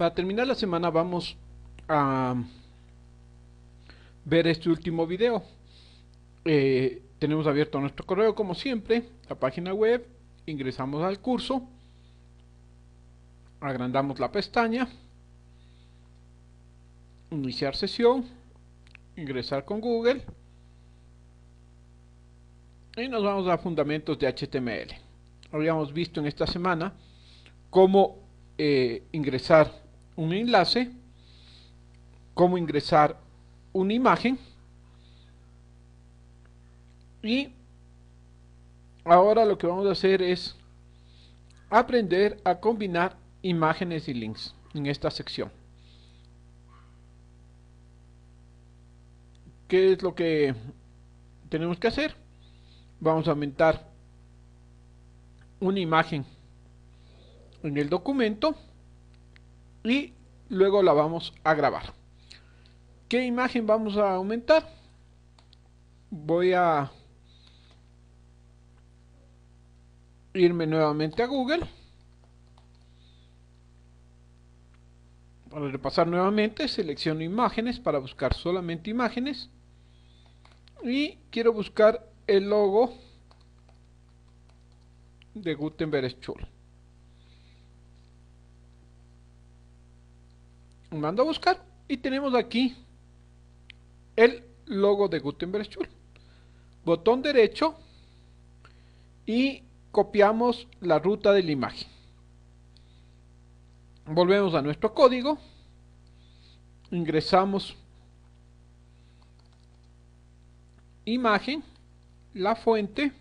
para terminar la semana vamos a ver este último video. Eh, tenemos abierto nuestro correo como siempre, la página web, ingresamos al curso, agrandamos la pestaña, iniciar sesión, ingresar con Google y nos vamos a fundamentos de HTML. Habíamos visto en esta semana cómo eh, ingresar un enlace, cómo ingresar una imagen y ahora lo que vamos a hacer es aprender a combinar imágenes y links en esta sección. ¿Qué es lo que tenemos que hacer? Vamos a aumentar una imagen en el documento y luego la vamos a grabar. ¿Qué imagen vamos a aumentar? Voy a irme nuevamente a Google. Para repasar nuevamente, selecciono imágenes para buscar solamente imágenes. Y quiero buscar el logo de Gutenberg Schultz. mando a buscar y tenemos aquí el logo de Gutenberg Schul. Botón derecho y copiamos la ruta de la imagen. Volvemos a nuestro código, ingresamos imagen, la fuente,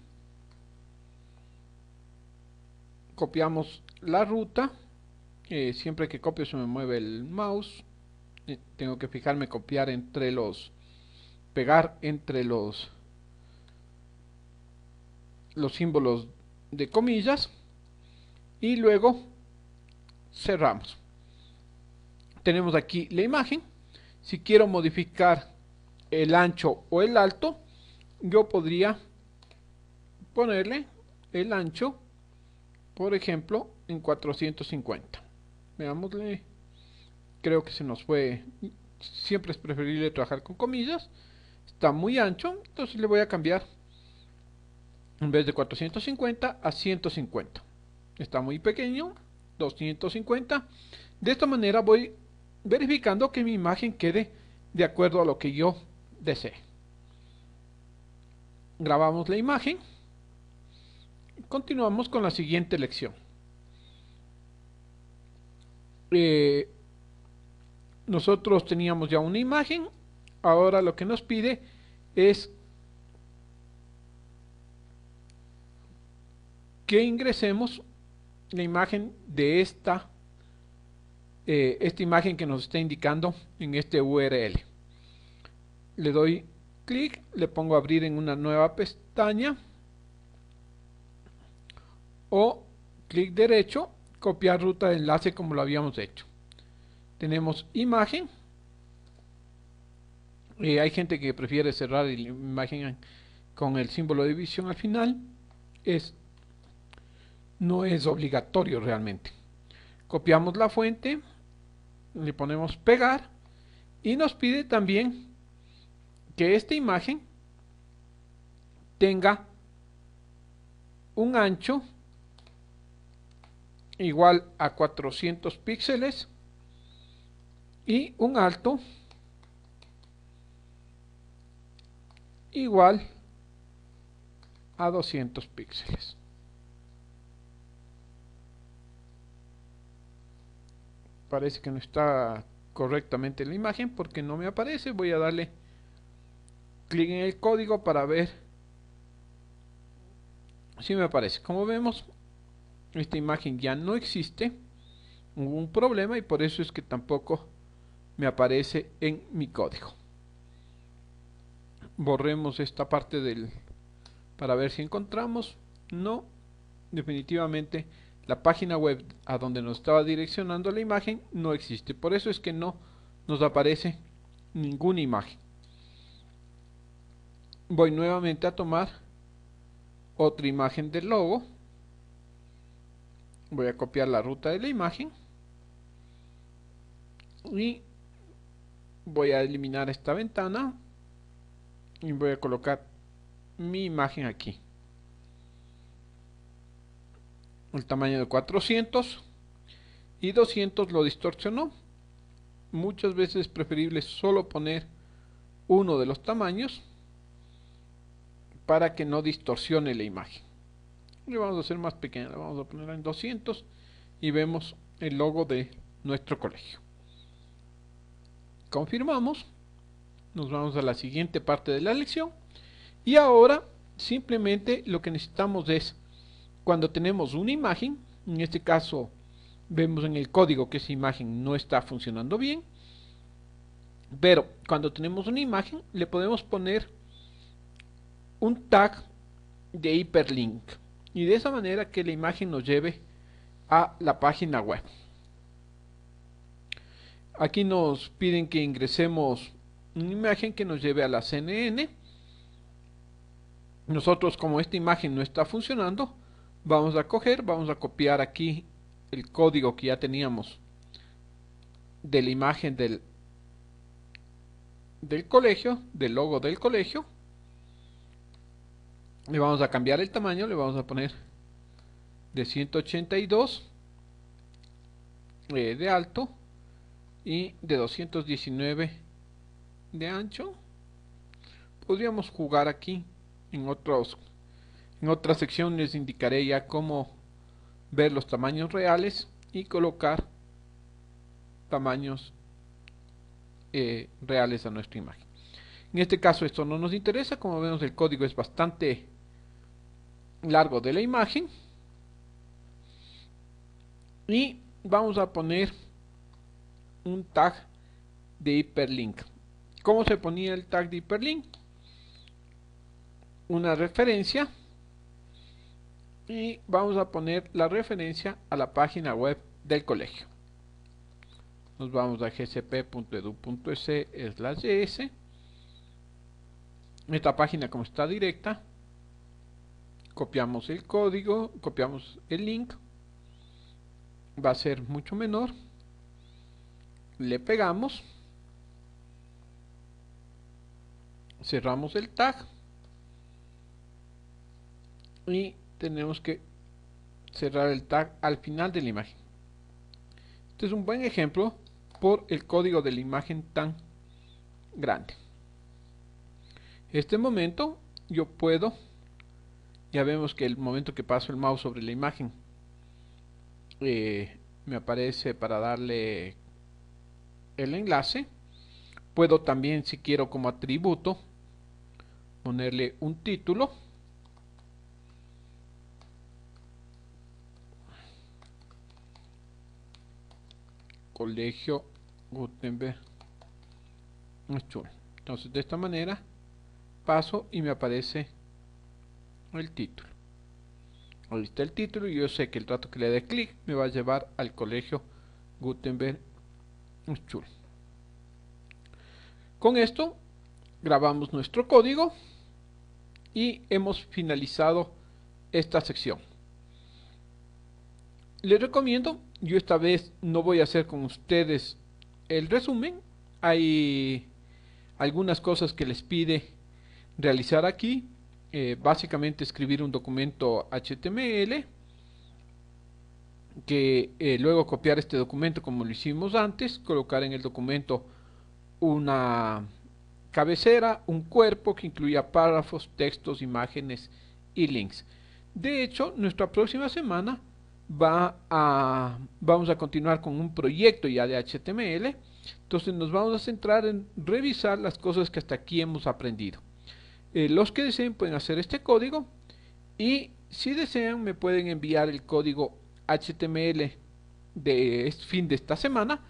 copiamos la ruta, siempre que copio se me mueve el mouse tengo que fijarme copiar entre los pegar entre los los símbolos de comillas y luego cerramos tenemos aquí la imagen si quiero modificar el ancho o el alto yo podría ponerle el ancho por ejemplo en 450 veámosle. Creo que se nos fue. Siempre es preferible trabajar con comillas. Está muy ancho, entonces le voy a cambiar en vez de 450 a 150. Está muy pequeño, 250. De esta manera voy verificando que mi imagen quede de acuerdo a lo que yo desee. Grabamos la imagen. Continuamos con la siguiente lección. Eh, nosotros teníamos ya una imagen, ahora lo que nos pide es que ingresemos la imagen de esta, eh, esta imagen que nos está indicando en este URL. Le doy clic, le pongo abrir en una nueva pestaña o clic derecho copiar ruta de enlace como lo habíamos hecho. Tenemos imagen. Eh, hay gente que prefiere cerrar la imagen con el símbolo de división al final. Es, no es obligatorio realmente. Copiamos la fuente, le ponemos pegar y nos pide también que esta imagen tenga un ancho igual a 400 píxeles y un alto igual a 200 píxeles. Parece que no está correctamente la imagen porque no me aparece. Voy a darle clic en el código para ver si me aparece. Como vemos, esta imagen ya no existe, hubo un problema y por eso es que tampoco me aparece en mi código. Borremos esta parte del para ver si encontramos. No, definitivamente la página web a donde nos estaba direccionando la imagen no existe. Por eso es que no nos aparece ninguna imagen. Voy nuevamente a tomar otra imagen del logo voy a copiar la ruta de la imagen y voy a eliminar esta ventana y voy a colocar mi imagen aquí el tamaño de 400 y 200 lo distorsionó muchas veces es preferible solo poner uno de los tamaños para que no distorsione la imagen le vamos a hacer más pequeña, la vamos a poner en 200 y vemos el logo de nuestro colegio. Confirmamos, nos vamos a la siguiente parte de la lección y ahora simplemente lo que necesitamos es cuando tenemos una imagen, en este caso vemos en el código que esa imagen no está funcionando bien, pero cuando tenemos una imagen le podemos poner un tag de hiperlink y de esa manera que la imagen nos lleve a la página web. Aquí nos piden que ingresemos una imagen que nos lleve a la CNN. Nosotros como esta imagen no está funcionando, vamos a coger, vamos a copiar aquí el código que ya teníamos de la imagen del, del colegio, del logo del colegio le vamos a cambiar el tamaño, le vamos a poner de 182 eh, de alto y de 219 de ancho. Podríamos jugar aquí en otros en otras sección les indicaré ya cómo ver los tamaños reales y colocar tamaños eh, reales a nuestra imagen. En este caso esto no nos interesa, como vemos el código es bastante largo de la imagen y vamos a poner un tag de hiperlink ¿cómo se ponía el tag de hiperlink? una referencia y vamos a poner la referencia a la página web del colegio nos vamos a gcp.edu.es esta página como está directa copiamos el código, copiamos el link, va a ser mucho menor, le pegamos, cerramos el tag y tenemos que cerrar el tag al final de la imagen. Este es un buen ejemplo por el código de la imagen tan grande. En este momento yo puedo ya vemos que el momento que paso el mouse sobre la imagen eh, me aparece para darle el enlace puedo también si quiero como atributo ponerle un título colegio Gutenberg entonces de esta manera paso y me aparece el título. Ahí está el título y yo sé que el trato que le dé clic me va a llevar al colegio Gutenberg Con esto grabamos nuestro código y hemos finalizado esta sección. Les recomiendo, yo esta vez no voy a hacer con ustedes el resumen. Hay algunas cosas que les pide realizar aquí eh, básicamente escribir un documento HTML que eh, luego copiar este documento como lo hicimos antes, colocar en el documento una cabecera, un cuerpo que incluya párrafos, textos, imágenes y links. De hecho, nuestra próxima semana va a, vamos a continuar con un proyecto ya de HTML. Entonces nos vamos a centrar en revisar las cosas que hasta aquí hemos aprendido. Eh, los que deseen pueden hacer este código y si desean me pueden enviar el código HTML de fin de esta semana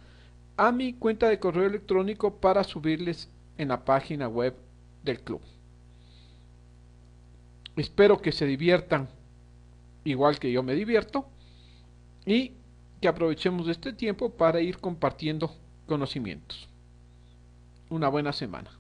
a mi cuenta de correo electrónico para subirles en la página web del club. Espero que se diviertan igual que yo me divierto y que aprovechemos este tiempo para ir compartiendo conocimientos. Una buena semana.